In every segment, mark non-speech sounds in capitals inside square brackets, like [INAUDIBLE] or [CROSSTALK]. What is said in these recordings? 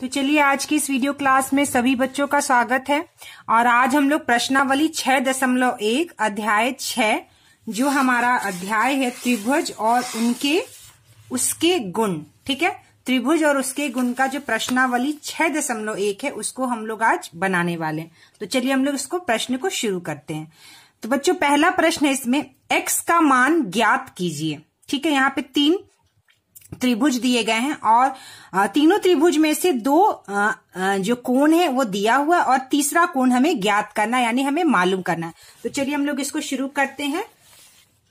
तो चलिए आज की इस वीडियो क्लास में सभी बच्चों का स्वागत है और आज हम लोग प्रश्नावली छह दशमलव एक अध्याय छह जो हमारा अध्याय है त्रिभुज और उनके उसके गुण ठीक है त्रिभुज और उसके गुण का जो प्रश्नावली छह दशमलव एक है उसको हम लोग आज बनाने वाले हैं तो चलिए हम लोग इसको प्रश्न को शुरू करते हैं तो बच्चों पहला प्रश्न है इसमें एक्स का मान ज्ञात कीजिए ठीक है यहाँ पे तीन त्रिभुज दिए गए हैं और तीनों त्रिभुज में से दो जो कोण है वो दिया हुआ और तीसरा कोण हमें ज्ञात करना यानी हमें मालूम करना है तो चलिए हम लोग इसको शुरू करते हैं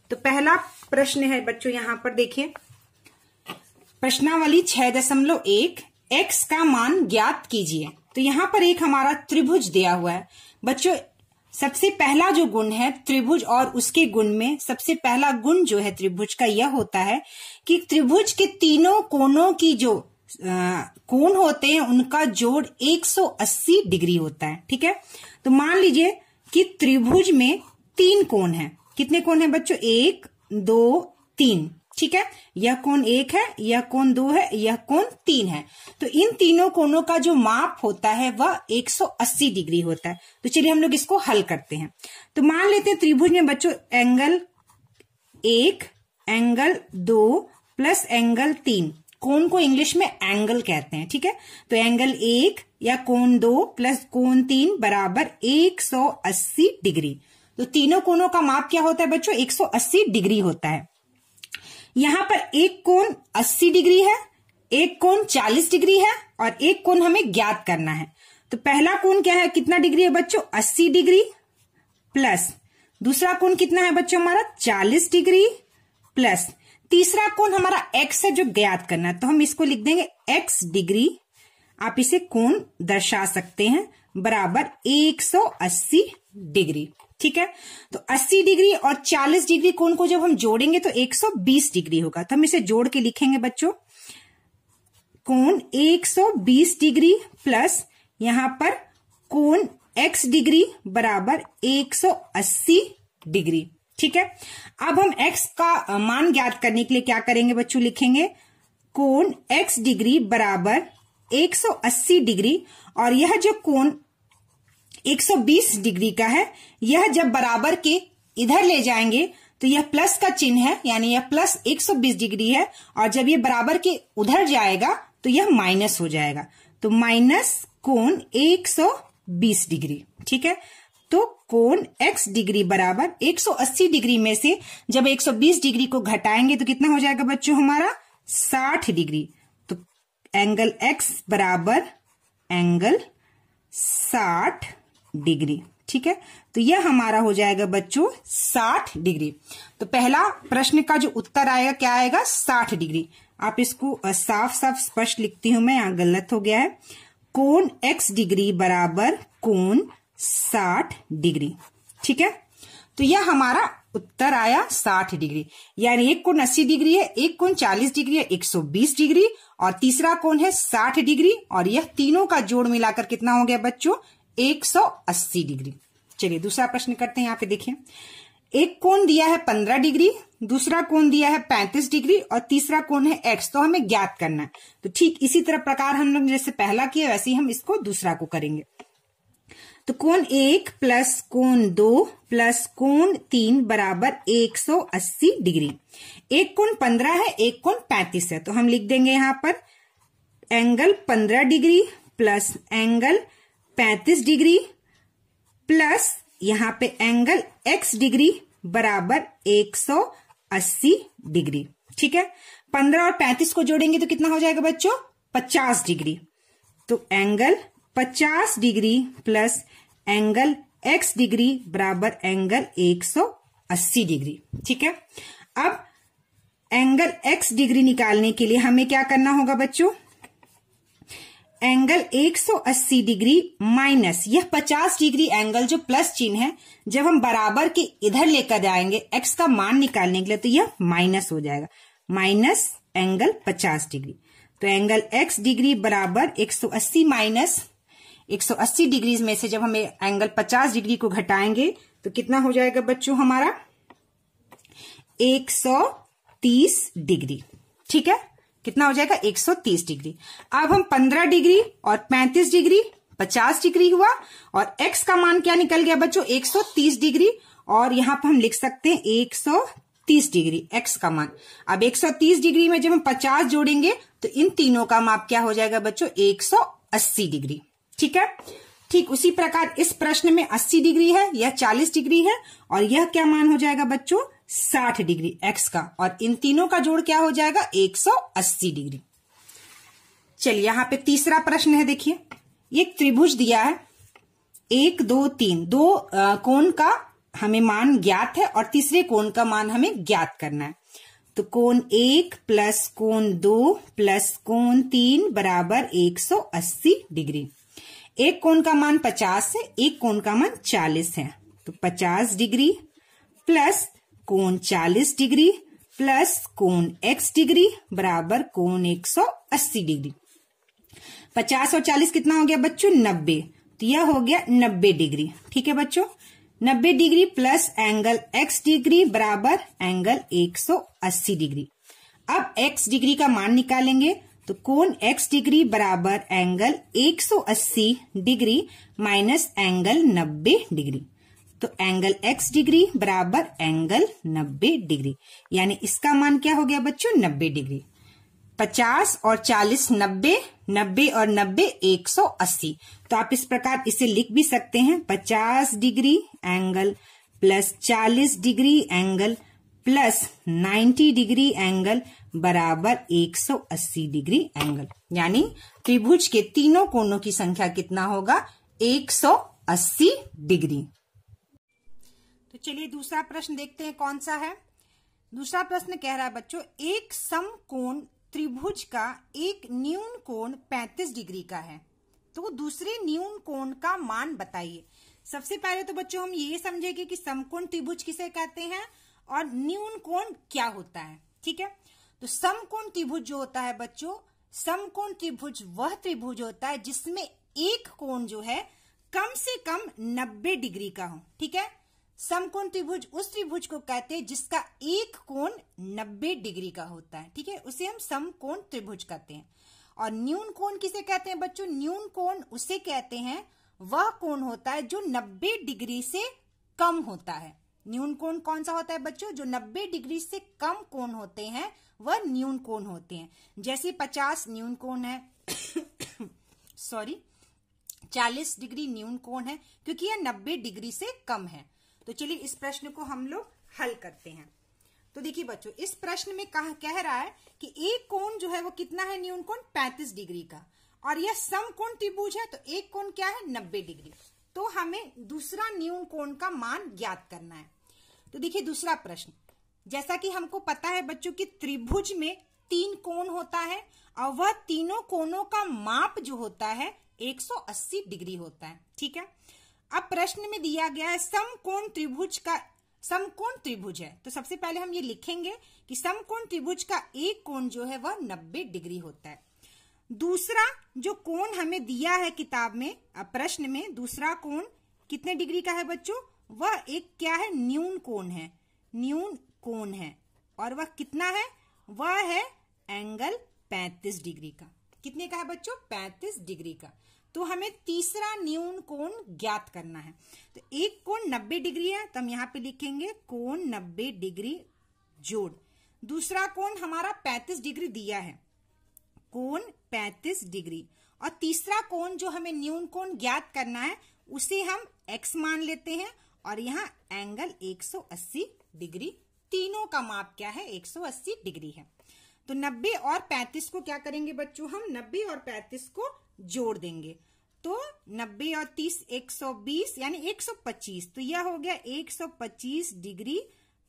तो पहला प्रश्न है बच्चों यहां पर देखिए प्रश्नावली छह दशमलव एक एक्स का मान ज्ञात कीजिए तो यहां पर एक हमारा त्रिभुज दिया हुआ है बच्चों सबसे पहला जो गुण है त्रिभुज और उसके गुण में सबसे पहला गुण जो है त्रिभुज का यह होता है कि त्रिभुज के तीनों कोणों की जो आ, कोण होते हैं उनका जोड़ 180 डिग्री होता है ठीक है तो मान लीजिए कि त्रिभुज में तीन कोण है कितने कोण है बच्चों एक दो तीन ठीक है यह कोण एक है यह कोण दो है यह कोण तीन है तो इन तीनों कोणों का जो माप होता है वह 180 डिग्री होता है तो चलिए हम लोग इसको हल करते हैं तो मान लेते हैं त्रिभुज में बच्चों एंगल एक एंगल दो प्लस एंगल तीन कोण को इंग्लिश में एंगल कहते हैं ठीक है तो एंगल एक या कोण दो प्लस कोण तीन बराबर एक डिग्री तो तीनों कोणों का माप क्या होता है बच्चों 180 डिग्री होता है यहां पर एक कोण 80 डिग्री है एक कोण 40 डिग्री है और एक कोण हमें ज्ञात करना है तो पहला कोण क्या है कितना डिग्री है बच्चों 80 डिग्री प्लस दूसरा कोण कितना है बच्चों हमारा 40 डिग्री प्लस तीसरा कोण हमारा x है जो ज्ञात करना है तो हम इसको लिख देंगे x डिग्री आप इसे कोण दर्शा सकते हैं बराबर 180 डिग्री ठीक है तो 80 डिग्री और 40 डिग्री कोण को जब हम जोड़ेंगे तो 120 डिग्री होगा तो हम इसे जोड़ के लिखेंगे बच्चों कोण 120 डिग्री प्लस यहां पर कोण x डिग्री बराबर 180 डिग्री ठीक है अब हम x का मान ज्ञात करने के लिए क्या करेंगे बच्चों लिखेंगे कोण x डिग्री बराबर 180 डिग्री और यह जो कोण 120 डिग्री का है यह जब बराबर के इधर ले जाएंगे तो यह प्लस का चिन्ह है यानी यह प्लस 120 डिग्री है और जब यह बराबर के उधर जाएगा तो यह माइनस हो जाएगा तो माइनस कोण 120 डिग्री ठीक है तो कोण x डिग्री बराबर 180 डिग्री में से जब 120 डिग्री को घटाएंगे तो कितना हो जाएगा बच्चों हमारा 60 डिग्री तो एंगल x बराबर एंगल साठ डिग्री ठीक है तो यह हमारा हो जाएगा बच्चों साठ डिग्री तो पहला प्रश्न का जो उत्तर आएगा क्या आएगा साठ डिग्री आप इसको साफ साफ स्पष्ट लिखती हूं मैं यहां गलत हो गया है कोण एक्स डिग्री बराबर कोण साठ डिग्री ठीक है तो यह हमारा उत्तर आया साठ डिग्री यानी एक कोण अस्सी डिग्री है एक कोण चालीस डिग्री है एक सौ बीस डिग्री और तीसरा कोण है साठ डिग्री और यह तीनों का जोड़ मिलाकर कितना हो गया बच्चों 180 डिग्री चलिए दूसरा प्रश्न करते हैं यहाँ पे देखिए एक कोण दिया है 15 डिग्री दूसरा कोण दिया है 35 डिग्री और तीसरा कोण है एक्स तो हमें ज्ञात करना है तो ठीक इसी तरह प्रकार हम लोग जैसे पहला किया वैसे ही हम इसको दूसरा को करेंगे तो कोण एक प्लस कोण दो प्लस कोण तीन बराबर 180 डिग्री एक कोण 15 है एक कोण 35 है तो हम लिख देंगे यहां पर एंगल 15 डिग्री प्लस एंगल पैंतीस डिग्री प्लस यहाँ पे एंगल एक्स डिग्री बराबर 180 डिग्री ठीक है 15 और 35 को जोड़ेंगे तो कितना हो जाएगा बच्चों 50 डिग्री तो angle 50 degree plus angle x degree बराबर एंगल 180 डिग्री ठीक है अब एंगल x डिग्री निकालने के लिए हमें क्या करना होगा बच्चों एंगल 180 डिग्री माइनस यह 50 डिग्री एंगल जो प्लस चिन्ह है जब हम बराबर के इधर लेकर जाएंगे एक्स का मान निकालने के लिए तो यह माइनस हो जाएगा माइनस एंगल 50 डिग्री तो एंगल एक्स डिग्री बराबर 180 माइनस 180 डिग्री में से जब हम एंगल 50 डिग्री को घटाएंगे तो कितना हो जाएगा बच्चों हमारा 130 डिग्री ठीक है कितना हो जाएगा 130 डिग्री अब हम 15 डिग्री और 35 डिग्री 50 डिग्री हुआ और x का मान क्या निकल गया बच्चों 130 डिग्री और यहां पर हम लिख सकते हैं 130 डिग्री x का मान अब 130 डिग्री में जब हम 50 जोड़ेंगे तो इन तीनों का माप क्या हो जाएगा बच्चों 180 डिग्री ठीक है ठीक उसी प्रकार इस प्रश्न में अस्सी डिग्री है यह चालीस डिग्री है और यह क्या मान हो जाएगा बच्चों 60 डिग्री एक्स का और इन तीनों का जोड़ क्या हो जाएगा 180 डिग्री चलिए यहां पे तीसरा प्रश्न है देखिए एक त्रिभुज दिया है एक दो तीन दो आ, कोण का हमें मान ज्ञात है और तीसरे कोण का मान हमें ज्ञात करना है तो कोण एक प्लस कोण दो प्लस कोण तीन बराबर 180 डिग्री एक कोण का मान 50 है एक कोण का मान 40 है तो 50 डिग्री प्लस कोण 40 डिग्री प्लस कोण x डिग्री बराबर कोण 180 डिग्री 50 और 40 कितना हो गया बच्चों 90 तो यह हो गया 90 डिग्री ठीक है बच्चों 90 degree plus angle x degree बराबर एंगल 180 डिग्री अब x डिग्री का मान निकालेंगे तो कोण x डिग्री बराबर angle 180 degree minus angle 90 degree तो एंगल x डिग्री बराबर एंगल 90 डिग्री यानी इसका मान क्या हो गया बच्चों 90 डिग्री 50 और 40 90 90 और 90 180 तो आप इस प्रकार इसे लिख भी सकते हैं 50 degree angle plus 40 degree angle plus 90 degree angle बराबर 180 डिग्री एंगल यानी त्रिभुज के तीनों कोणों की संख्या कितना होगा 180 डिग्री चलिए दूसरा प्रश्न देखते हैं कौन सा है दूसरा प्रश्न कह रहा है बच्चों एक समकोण त्रिभुज का एक न्यून कोण 35 डिग्री का है तो दूसरे न्यून कोण का मान बताइए सबसे पहले तो बच्चों हम ये समझेंगे कि समकोण त्रिभुज किसे कहते हैं और न्यून कोण क्या होता है ठीक है तो समकोण त्रिभुज जो होता है बच्चों समकोण त्रिभुज वह त्रिभुज होता है जिसमें एक कोण जो है कम से कम 90 डिग्री का हो ठीक है समकोण त्रिभुज उस त्रिभुज को कहते हैं जिसका एक कोण 90 डिग्री का होता है ठीक है उसे हम समकोण त्रिभुज कहते हैं और न्यून कोण किसे कहते हैं बच्चों न्यून कोण उसे कहते हैं वह कोण होता है जो 90 डिग्री से कम होता है न्यून कोण कौन सा होता है बच्चों जो 90 डिग्री से कम कोण होते हैं वह न्यून कोण होते हैं जैसे 50 न्यून कोण है [COUGHS] सॉरी 40 डिग्री न्यून कोण है क्योंकि यह 90 डिग्री से कम है तो चलिए इस प्रश्न को हम लोग हल करते हैं तो देखिए बच्चों इस प्रश्न में कहा कह रहा है कि एक कोण जो है वो कितना है न्यून कोण 35 डिग्री का और यह सम कोण त्रिभुज है तो एक कोण क्या है 90 डिग्री तो हमें दूसरा न्यून कोण का मान ज्ञात करना है तो देखिए दूसरा प्रश्न जैसा कि हमको पता है बच्चों की त्रिभुज में तीन कोण होता है और वह तीनों कोणों का माप जो होता है एक डिग्री होता है ठीक है अब प्रश्न में दिया गया है समकोण त्रिभुज का समकोण त्रिभुज है तो सबसे पहले हम ये लिखेंगे कि समकोण त्रिभुज का एक कोण जो है वह 90 डिग्री होता है दूसरा जो कोण हमें दिया है किताब में प्रश्न में दूसरा कोण कितने डिग्री का है बच्चों वह एक क्या है न्यून कोण है न्यून कोण है और वह कितना है वह है एंगल 35 डिग्री का कितने का है बच्चों 35 डिग्री का तो हमें तीसरा न्यून कोण ज्ञात करना है तो एक कोण 90 डिग्री है तो हम यहाँ पे लिखेंगे कोण 90 डिग्री जोड़ दूसरा कोण हमारा 35 डिग्री दिया है कोण 35 डिग्री और तीसरा कोण जो हमें न्यून कोण ज्ञात करना है उसे हम x मान लेते हैं और यहाँ एंगल 180 डिग्री तीनों का माप क्या है 180 डिग्री है तो 90 और 35 को क्या करेंगे बच्चों हम 90 और 35 को जोड़ देंगे तो 90 और 30 120 यानी 125 तो यह हो गया 125 degree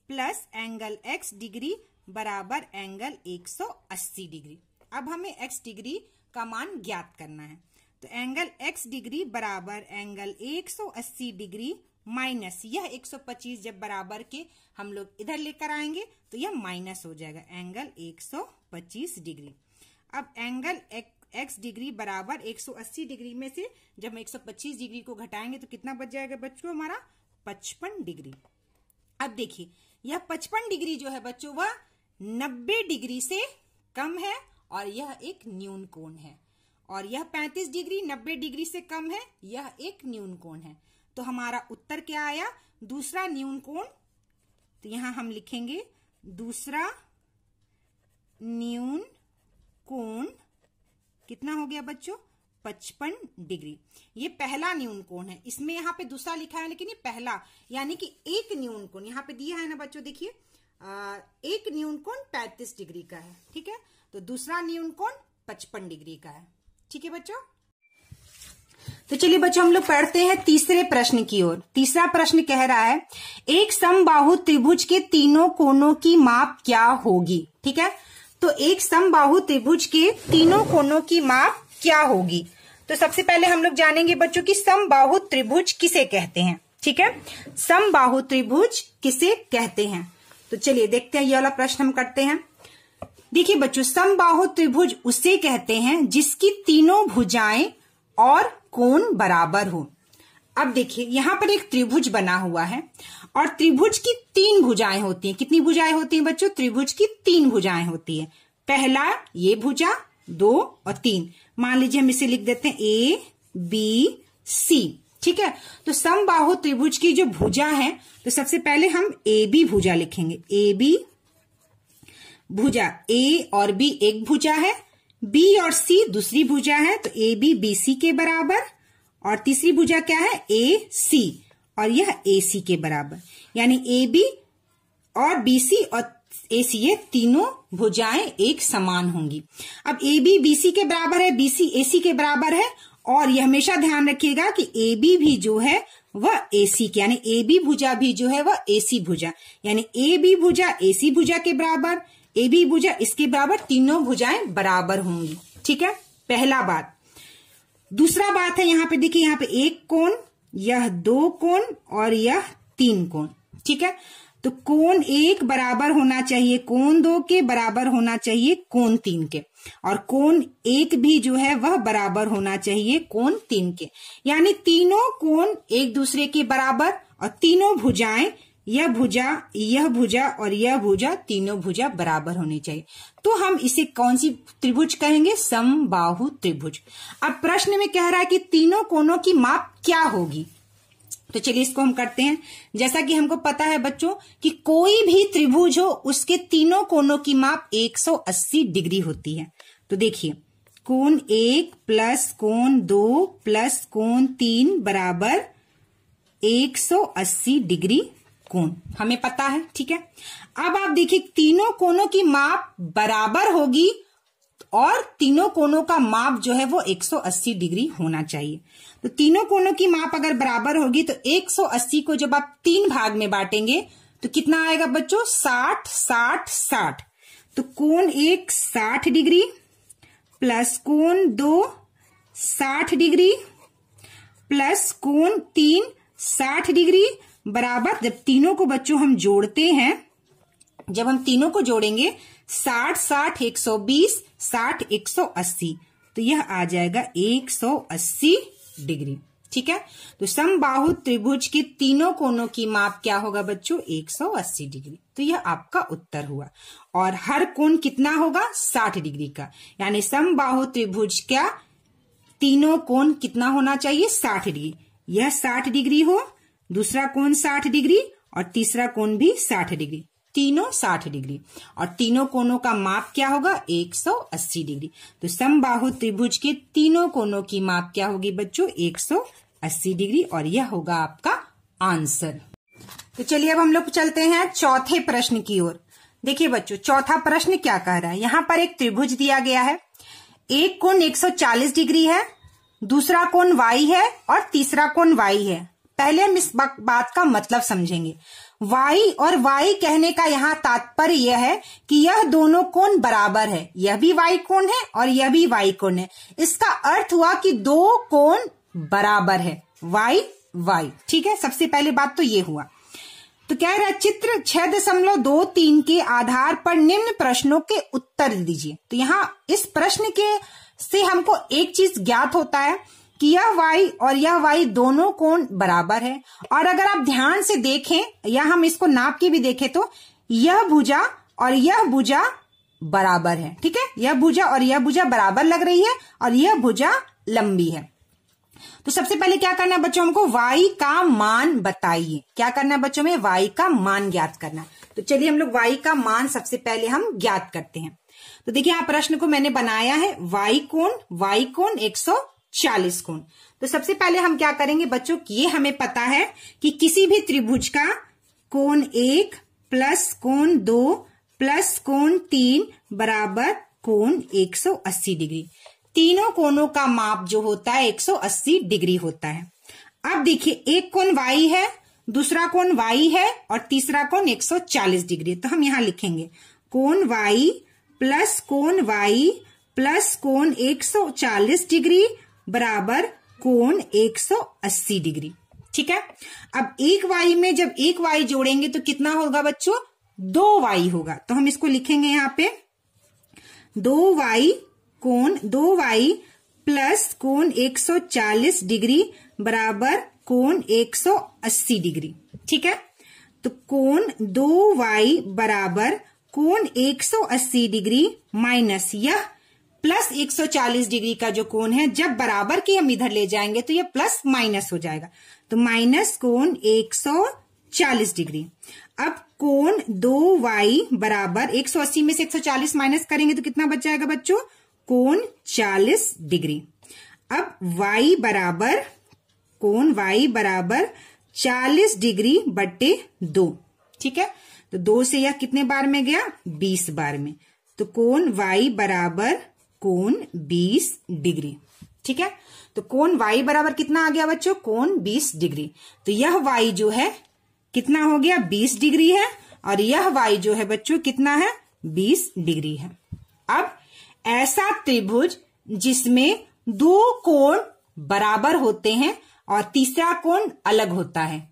plus angle x degree बराबर एंगल 180 डिग्री अब हमें x डिग्री का मान ज्ञात करना है तो एंगल x डिग्री बराबर एंगल 180 डिग्री माइनस यह 125 जब बराबर के हम लोग इधर लेकर आएंगे तो यह माइनस हो जाएगा एंगल 125 डिग्री अब एंगल एक्स डिग्री बराबर 180 डिग्री में से जब हम 125 डिग्री को घटाएंगे तो कितना बच जाएगा बच्चों हमारा 55 डिग्री अब देखिए यह 55 डिग्री जो है बच्चों वह 90 डिग्री से कम है और यह एक न्यून कोण है और यह 35 डिग्री 90 डिग्री से कम है यह एक न्यून कोण है तो हमारा उत्तर क्या आया दूसरा न्यून कोण तो यहां हम लिखेंगे दूसरा न्यून कोण कितना हो गया बच्चों पचपन डिग्री ये पहला न्यून कोण है इसमें यहाँ पे दूसरा लिखा है लेकिन ये पहला यानी कि एक न्यून कोण यहाँ पे दिया है ना बच्चों देखिए एक न्यून कोण पैंतीस डिग्री का है ठीक है तो दूसरा न्यून कोण पचपन डिग्री का है ठीक है बच्चों तो चलिए बच्चों हम लोग पढ़ते हैं तीसरे प्रश्न की ओर तीसरा प्रश्न कह रहा है एक समबाहु त्रिभुज के तीनों कोणों की माप क्या होगी ठीक है तो एक समबाहु त्रिभुज के तीनों कोणों की माप क्या होगी तो सबसे पहले हम लोग जानेंगे बच्चों की समबाहु त्रिभुज किसे कहते हैं ठीक है समबाहु त्रिभुज किसे कहते हैं तो चलिए देखते हैं ये वाला प्रश्न हम करते हैं देखिए बच्चों समबाहु त्रिभुज उसे कहते हैं जिसकी तीनों भुजाएं और कोण बराबर हो अब देखिए यहां पर एक त्रिभुज बना हुआ है और त्रिभुज की तीन भुजाएं होती हैं कितनी भुजाएं होती हैं बच्चों त्रिभुज की तीन भुजाएं होती है पहला ये भुजा दो और तीन मान लीजिए हम इसे लिख देते हैं ए बी सी ठीक है तो समबाहु त्रिभुज की जो भुजा है तो सबसे पहले हम ए बी भुजा लिखेंगे ए बी भुजा ए और बी एक भुजा है बी और सी दूसरी भुजा है तो ए बी बी सी के बराबर और तीसरी भुजा क्या है ए सी और यह ए सी के बराबर यानी ए बी और बी सी और ए सी ये तीनों भुजाएं एक समान होंगी अब ए बी बी सी के बराबर है बी सी ए सी के बराबर है और यह हमेशा ध्यान रखिएगा कि ए बी भी जो है वह ए सी के यानी ए बी भुजा भी जो है वह ए सी भुजा यानी ए बी भुजा ए सी भुजा के बराबर ए बी भुजा इसके बराबर तीनों भुजाएं बराबर होंगी ठीक है पहला बात दूसरा बात है यहाँ पे देखिए यहाँ पे एक कोण यह दो कोण और यह तीन कोण ठीक है तो कोण एक बराबर होना चाहिए कोण दो के बराबर होना चाहिए कोण तीन के और कोण एक भी जो है वह बराबर होना चाहिए कोण तीन के यानी तीनों कोण एक दूसरे के बराबर और तीनों भुजाएं यह भुजा यह भुजा और यह भुजा तीनों भुजा बराबर होनी चाहिए तो हम इसे कौन सी त्रिभुज कहेंगे समबाहु त्रिभुज अब प्रश्न में कह रहा है कि तीनों कोनों की माप क्या होगी तो चलिए इसको हम करते हैं जैसा कि हमको पता है बच्चों कि कोई भी त्रिभुज हो उसके तीनों कोनों की माप 180 डिग्री होती है तो देखिए कोण एक प्लस कोण दो प्लस कोण तीन बराबर 180 डिग्री कोण हमें पता है ठीक है अब आप देखिए तीनों कोनों की माप बराबर होगी और तीनों कोनों का माप जो है वो 180 डिग्री होना चाहिए तो तीनों कोनों की माप अगर बराबर होगी तो 180 को जब आप तीन भाग में बांटेंगे तो कितना आएगा बच्चों 60 60 60 तो कोण एक 60 डिग्री प्लस कोण दो 60 डिग्री प्लस कोण तीन 60 डिग्री बराबर जब तीनों को बच्चों हम जोड़ते हैं जब हम तीनों को जोड़ेंगे साठ साठ एक सौ बीस साठ एक सौ अस्सी तो यह आ जाएगा एक सौ अस्सी डिग्री ठीक है तो समबाहु त्रिभुज के तीनों कोनों की माप क्या होगा बच्चों 180 डिग्री तो यह आपका उत्तर हुआ और हर कोण कितना होगा 60 डिग्री का यानी समबाहु त्रिभुज क्या तीनों कोण कितना होना चाहिए 60 डिग्री यह 60 डिग्री हो दूसरा कोण साठ डिग्री और तीसरा कोण भी साठ डिग्री तीनों साठ डिग्री और तीनों कोणों का माप क्या होगा 180 डिग्री तो समबाहु त्रिभुज के तीनों कोणों की माप क्या होगी बच्चों 180 डिग्री और यह होगा आपका आंसर तो चलिए अब हम लोग चलते हैं चौथे प्रश्न की ओर देखिए बच्चों चौथा प्रश्न क्या कह रहा है यहाँ पर एक त्रिभुज दिया गया है एक कोण 140 डिग्री है दूसरा कोण y है और तीसरा कोण y है पहले हम इस बात का मतलब समझेंगे वाई और वाई कहने का यहाँ तात्पर्य यह है कि यह दोनों कोण बराबर है यह भी वाई कोण है और यह भी वाई कोण है इसका अर्थ हुआ कि दो कोण बराबर है वाई वाई ठीक है सबसे पहले बात तो ये हुआ तो कह रहा चित्र छह दशमलव दो तीन के आधार पर निम्न प्रश्नों के उत्तर दीजिए तो यहाँ इस प्रश्न के से हमको एक चीज ज्ञात होता है कि यह वाई और यह वाई दोनों कोण बराबर है और अगर आप ध्यान से देखें या हम इसको नाप के भी देखें तो यह भुजा और यह भुजा बराबर है ठीक है यह भुजा और यह भुजा बराबर लग रही है और यह भुजा लंबी है तो सबसे पहले क्या करना है बच्चों हमको y का मान बताइए क्या करना है बच्चों में y का मान ज्ञात करना तो चलिए हम लोग y का मान सबसे पहले हम ज्ञात करते हैं तो देखिए यहां प्रश्न को मैंने बनाया है y कोण y कोण चालीस कोण तो सबसे पहले हम क्या करेंगे बच्चों ये हमें पता है कि किसी भी त्रिभुज का कोण एक प्लस कोण दो प्लस कोण तीन बराबर कोण 180 डिग्री तीनों कोणों का माप जो होता है 180 डिग्री होता है अब देखिए एक कोण वाई है दूसरा कोण वाई है और तीसरा कोण 140 डिग्री तो हम यहां लिखेंगे कोण वाई प्लस कोण वाई प्लस कोण 140 डिग्री बराबर कोण 180 डिग्री ठीक है अब एक वाई में जब एक वाई जोड़ेंगे तो कितना होगा बच्चों दो वाई होगा तो हम इसको लिखेंगे यहाँ पे दो वाई कोण दो वाई प्लस कोण 140 डिग्री बराबर कोण 180 डिग्री ठीक है तो कोण दो वाई बराबर कोण 180 डिग्री माइनस यह प्लस 140 डिग्री का जो कोण है जब बराबर की हम इधर ले जाएंगे तो ये प्लस माइनस हो जाएगा तो माइनस कोण 140 डिग्री अब कोण दो वाई बराबर 180 में से 140 माइनस करेंगे तो कितना बच जाएगा बच्चों कोण 40 डिग्री अब y बराबर कोण y बराबर 40 डिग्री बटे दो ठीक है तो दो से यह कितने बार में गया 20 बार में तो कोण y बराबर कोण 20 डिग्री ठीक है तो कोण वाई बराबर कितना आ गया बच्चों कोण 20 डिग्री तो यह वाई जो है कितना हो गया 20 डिग्री है और यह वाई जो है बच्चों कितना है 20 डिग्री है अब ऐसा त्रिभुज जिसमें दो कोण बराबर होते हैं और तीसरा कोण अलग होता है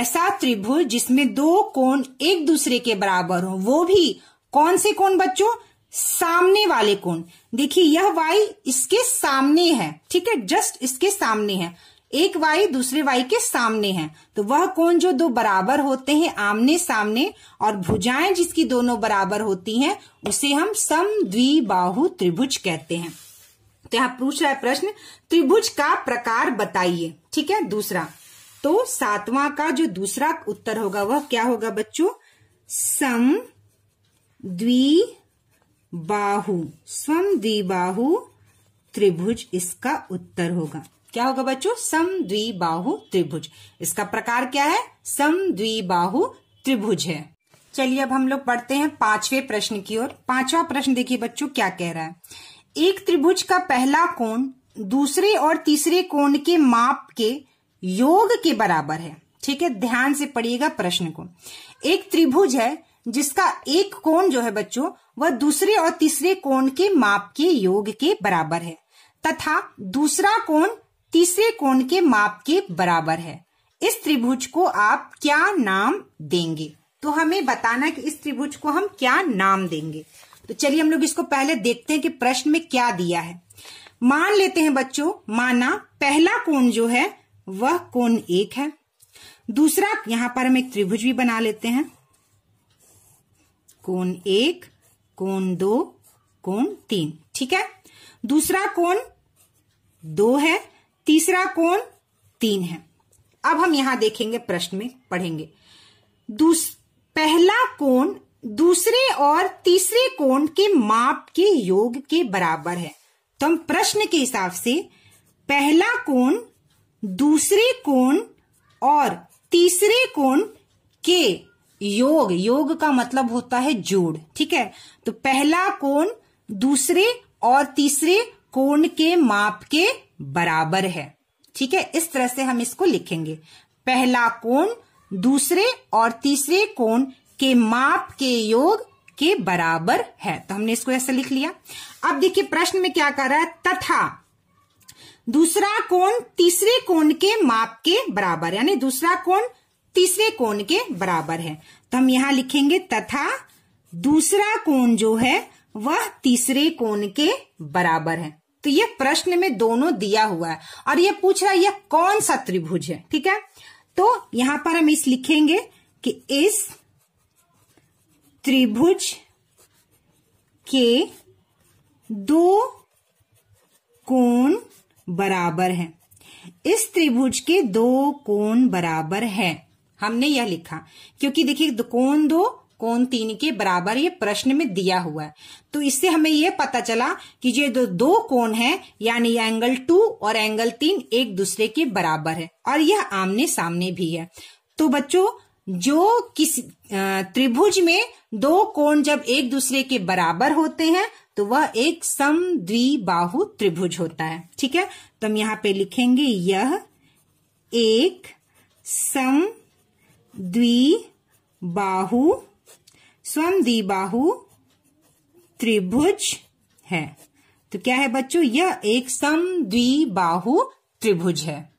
ऐसा त्रिभुज जिसमें दो कोण एक दूसरे के बराबर हो वो भी कौन से कोण बच्चों सामने वाले कोण देखिए यह वाई इसके सामने है ठीक है जस्ट इसके सामने है एक वाई दूसरे वाई के सामने है तो वह कोण जो दो बराबर होते हैं आमने सामने और भुजाएं जिसकी दोनों बराबर होती हैं उसे हम सम द्विबाहु त्रिभुज कहते हैं तो यहाँ पूछ रहा है प्रश्न त्रिभुज का प्रकार बताइए ठीक है दूसरा तो सातवां का जो दूसरा उत्तर होगा वह क्या होगा बच्चों सम द्वि बाहु स्वम द्विबाहु त्रिभुज इसका उत्तर होगा क्या होगा बच्चों सम द्विबाहु त्रिभुज इसका प्रकार क्या है सम द्विबाहु त्रिभुज है चलिए अब हम लोग पढ़ते हैं पांचवें प्रश्न की ओर पांचवा प्रश्न देखिए बच्चों क्या कह रहा है एक त्रिभुज का पहला कोण दूसरे और तीसरे कोण के माप के योग के बराबर है ठीक है ध्यान से पढ़िएगा प्रश्न को एक त्रिभुज है जिसका एक कोण जो है बच्चों वह दूसरे और तीसरे कोण के माप के योग के बराबर है तथा दूसरा कोण तीसरे कोण के माप के बराबर है इस त्रिभुज को आप क्या नाम देंगे तो हमें बताना कि इस त्रिभुज को हम क्या नाम देंगे तो चलिए हम लोग इसको पहले देखते हैं कि प्रश्न में क्या दिया है मान लेते हैं बच्चों माना पहला कोण जो है वह कोण एक है दूसरा यहां पर हम एक त्रिभुज भी बना लेते हैं कोण एक कोण दो कोण तीन ठीक है दूसरा कोण दो है तीसरा कोण तीन है अब हम यहां देखेंगे प्रश्न में पढ़ेंगे दूस, पहला कोण दूसरे और तीसरे कोण के माप के योग के बराबर है तो हम प्रश्न के हिसाब से पहला कोण दूसरे कोण और तीसरे कोण के योग योग का मतलब होता है जोड़ ठीक है तो पहला कोण दूसरे और तीसरे कोण के माप के बराबर है ठीक है इस तरह से हम इसको लिखेंगे पहला कोण दूसरे और तीसरे कोण के माप के योग के बराबर है तो हमने इसको ऐसे लिख लिया अब देखिए प्रश्न में क्या कर रहा है तथा दूसरा कोण तीसरे कोण के माप के बराबर यानी दूसरा कोण तीसरे कोण के बराबर है तो हम यहां लिखेंगे तथा दूसरा कोण जो है वह तीसरे कोण के बराबर है तो यह प्रश्न में दोनों दिया हुआ है और यह पूछ रहा है यह कौन सा त्रिभुज है ठीक है तो यहां पर हम इस लिखेंगे कि इस त्रिभुज के दो कोण बराबर है इस त्रिभुज के दो कोण बराबर है हमने यह लिखा क्योंकि देखिए कौन दो कौन तीन के बराबर ये प्रश्न में दिया हुआ है तो इससे हमें यह पता चला कि ये जो दो कोण है यानी एंगल टू और एंगल तीन एक दूसरे के बराबर है और यह आमने सामने भी है तो बच्चों जो किसी त्रिभुज में दो कोण जब एक दूसरे के बराबर होते हैं तो वह एक द्विबाहु त्रिभुज होता है ठीक है तो हम यहाँ पे लिखेंगे यह एक सम द्विबाहु स्वम द्विबाहु त्रिभुज है तो क्या है बच्चों यह एक सम द्विबाहु त्रिभुज है